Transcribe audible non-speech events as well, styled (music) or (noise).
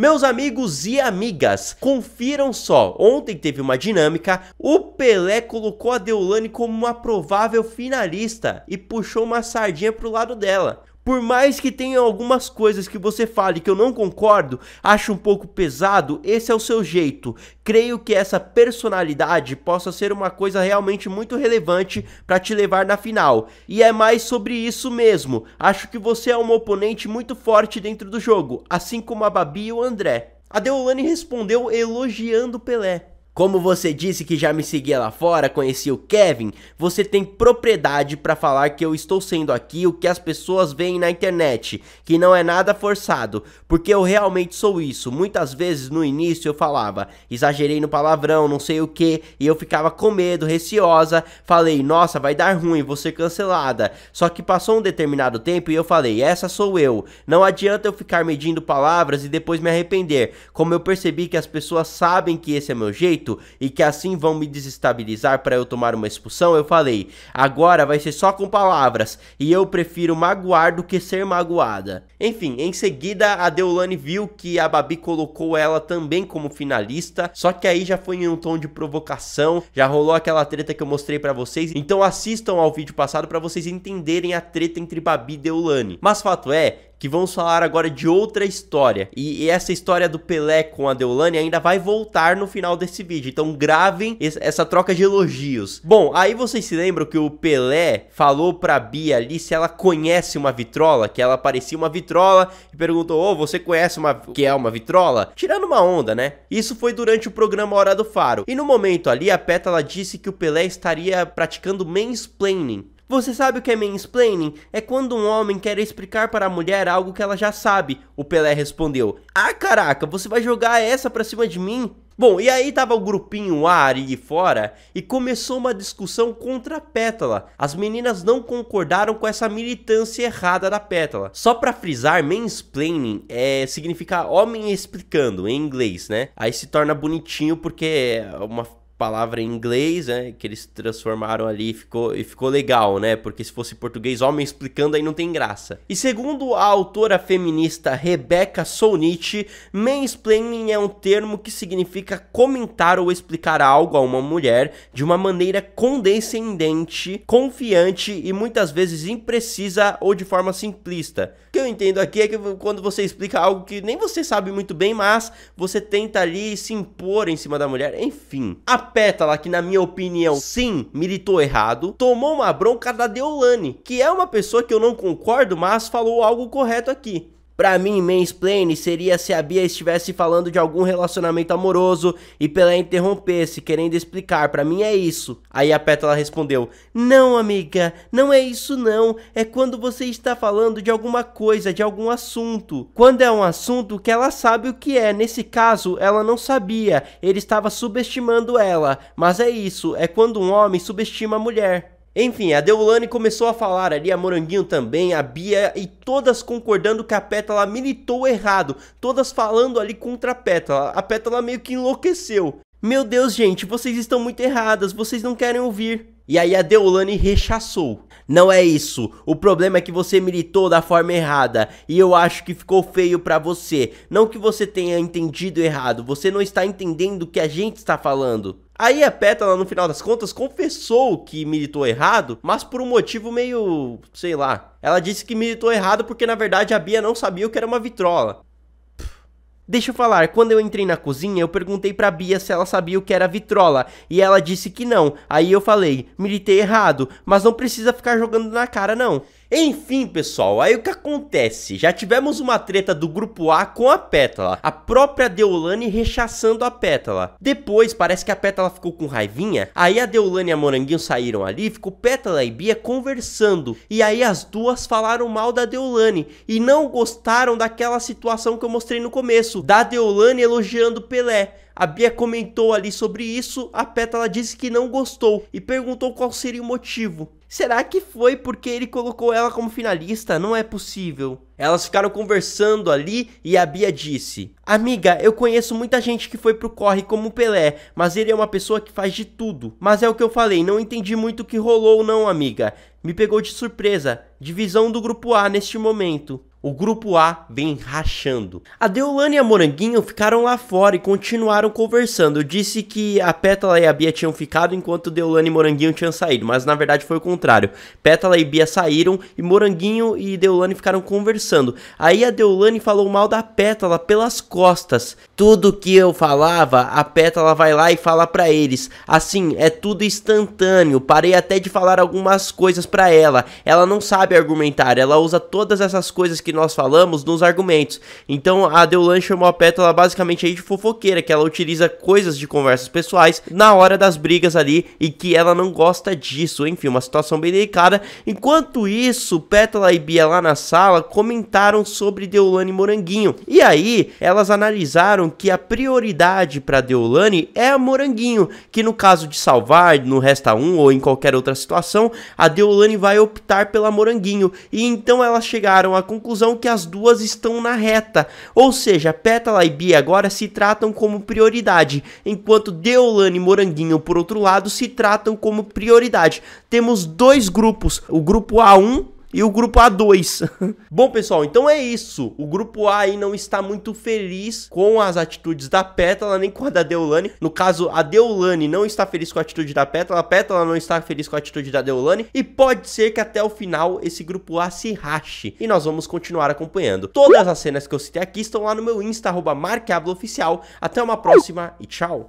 Meus amigos e amigas, confiram só, ontem teve uma dinâmica, o Pelé colocou a Deulane como uma provável finalista e puxou uma sardinha pro lado dela. Por mais que tenha algumas coisas que você fale que eu não concordo, acho um pouco pesado, esse é o seu jeito. Creio que essa personalidade possa ser uma coisa realmente muito relevante para te levar na final. E é mais sobre isso mesmo. Acho que você é um oponente muito forte dentro do jogo, assim como a Babi e o André. A Deolane respondeu elogiando Pelé. Como você disse que já me seguia lá fora, conheci o Kevin, você tem propriedade para falar que eu estou sendo aqui o que as pessoas veem na internet, que não é nada forçado, porque eu realmente sou isso. Muitas vezes no início eu falava, exagerei no palavrão, não sei o que, e eu ficava com medo, receosa, falei, nossa, vai dar ruim, vou ser cancelada. Só que passou um determinado tempo e eu falei, essa sou eu. Não adianta eu ficar medindo palavras e depois me arrepender. Como eu percebi que as pessoas sabem que esse é meu jeito, jeito e que assim vão me desestabilizar para eu tomar uma expulsão, eu falei: agora vai ser só com palavras e eu prefiro magoar do que ser magoada. Enfim, em seguida a Deolane viu que a Babi colocou ela também como finalista, só que aí já foi em um tom de provocação, já rolou aquela treta que eu mostrei para vocês. Então assistam ao vídeo passado para vocês entenderem a treta entre Babi e Deolane. Mas fato é que vamos falar agora de outra história. E, e essa história do Pelé com a Deolane ainda vai voltar no final desse vídeo. Então gravem esse, essa troca de elogios. Bom, aí vocês se lembram que o Pelé falou pra Bia ali se ela conhece uma vitrola, que ela parecia uma vitrola e perguntou: "Ô, oh, você conhece uma que é uma vitrola?" Tirando uma onda, né? Isso foi durante o programa Hora do Faro. E no momento ali a Pétala disse que o Pelé estaria praticando mansplaining você sabe o que é mansplaining? É quando um homem quer explicar para a mulher algo que ela já sabe, o Pelé respondeu. Ah, caraca, você vai jogar essa pra cima de mim? Bom, e aí tava o grupinho A ali fora e começou uma discussão contra a Pétala. As meninas não concordaram com essa militância errada da Pétala. Só pra frisar, mansplaining é, significa homem explicando em inglês, né? Aí se torna bonitinho porque é uma palavra em inglês, né? Que eles transformaram ali e ficou, e ficou legal, né? Porque se fosse português homem explicando, aí não tem graça. E segundo a autora feminista Rebecca Solnit, mansplaining é um termo que significa comentar ou explicar algo a uma mulher de uma maneira condescendente, confiante e muitas vezes imprecisa ou de forma simplista. O que eu entendo aqui é que quando você explica algo que nem você sabe muito bem, mas você tenta ali se impor em cima da mulher, enfim. A Pétala, que na minha opinião, sim, militou errado, tomou uma bronca da Deolane, que é uma pessoa que eu não concordo, mas falou algo correto aqui. Para mim, mansplain seria se a Bia estivesse falando de algum relacionamento amoroso e pela interrompesse, querendo explicar. Para mim é isso. Aí a Pétala respondeu: Não, amiga, não é isso não. É quando você está falando de alguma coisa, de algum assunto. Quando é um assunto que ela sabe o que é. Nesse caso, ela não sabia. Ele estava subestimando ela. Mas é isso. É quando um homem subestima a mulher. Enfim, a Deulane começou a falar ali, a Moranguinho também, a Bia e todas concordando que a Pétala militou errado, todas falando ali contra a Pétala. A Pétala meio que enlouqueceu. Meu Deus, gente, vocês estão muito erradas, vocês não querem ouvir. E aí a Deulane rechaçou. Não é isso. O problema é que você militou da forma errada e eu acho que ficou feio para você. Não que você tenha entendido errado, você não está entendendo o que a gente está falando. Aí a Pétala, no final das contas, confessou que militou errado, mas por um motivo meio. sei lá. Ela disse que militou errado porque na verdade a Bia não sabia o que era uma vitrola. Deixa eu falar, quando eu entrei na cozinha, eu perguntei pra Bia se ela sabia o que era vitrola, e ela disse que não. Aí eu falei, militei errado, mas não precisa ficar jogando na cara não. Enfim, pessoal, aí o que acontece? Já tivemos uma treta do grupo A com a Pétala, a própria Deolane rechaçando a Pétala. Depois, parece que a Pétala ficou com raivinha, aí a Deolane e a Moranguinho saíram ali, ficou Pétala e Bia conversando, e aí as duas falaram mal da Deolane, e não gostaram daquela situação que eu mostrei no começo, da Deolane elogiando Pelé. A Bia comentou ali sobre isso, a Pétala disse que não gostou e perguntou qual seria o motivo. Será que foi porque ele colocou ela como finalista? Não é possível. Elas ficaram conversando ali e a Bia disse: Amiga, eu conheço muita gente que foi pro corre como o Pelé, mas ele é uma pessoa que faz de tudo. Mas é o que eu falei, não entendi muito o que rolou, não, amiga. Me pegou de surpresa. Divisão do grupo A neste momento. O grupo A vem rachando. A Deolane e a Moranguinho ficaram lá fora e continuaram conversando. Eu disse que a Pétala e a Bia tinham ficado enquanto Deolane e Moranguinho tinham saído, mas na verdade foi o contrário. Pétala e Bia saíram e Moranguinho e Deolane ficaram conversando. Aí a Deolane falou mal da Pétala pelas costas. Tudo que eu falava, a Pétala vai lá e fala para eles. Assim, é tudo instantâneo. Parei até de falar algumas coisas para ela. Ela não sabe argumentar, ela usa todas essas coisas que que nós falamos nos argumentos. Então a Deolane chamou a Pétala basicamente aí de fofoqueira, que ela utiliza coisas de conversas pessoais na hora das brigas ali e que ela não gosta disso. Enfim, uma situação bem delicada. Enquanto isso, Pétala e Bia lá na sala comentaram sobre Deolane Moranguinho. E aí, elas analisaram que a prioridade para Deolane é a Moranguinho, que no caso de salvar no Resta 1 ou em qualquer outra situação, a Deolane vai optar pela Moranguinho. E então elas chegaram à conclusão conclusão que as duas estão na reta, ou seja, Pétala e Bia agora se tratam como prioridade, enquanto Deolane e Moranguinho, por outro lado, se tratam como prioridade. Temos dois grupos, o grupo A1 e o grupo A2. (laughs) Bom, pessoal, então é isso. O grupo A aí não está muito feliz com as atitudes da Pétala, nem com a da Deolane. No caso, a Deolane não está feliz com a atitude da Pétala, a Pétala não está feliz com a atitude da Deolane. E pode ser que até o final esse grupo A se rache. E nós vamos continuar acompanhando. Todas as cenas que eu citei aqui estão lá no meu Insta, arroba Até uma próxima e tchau!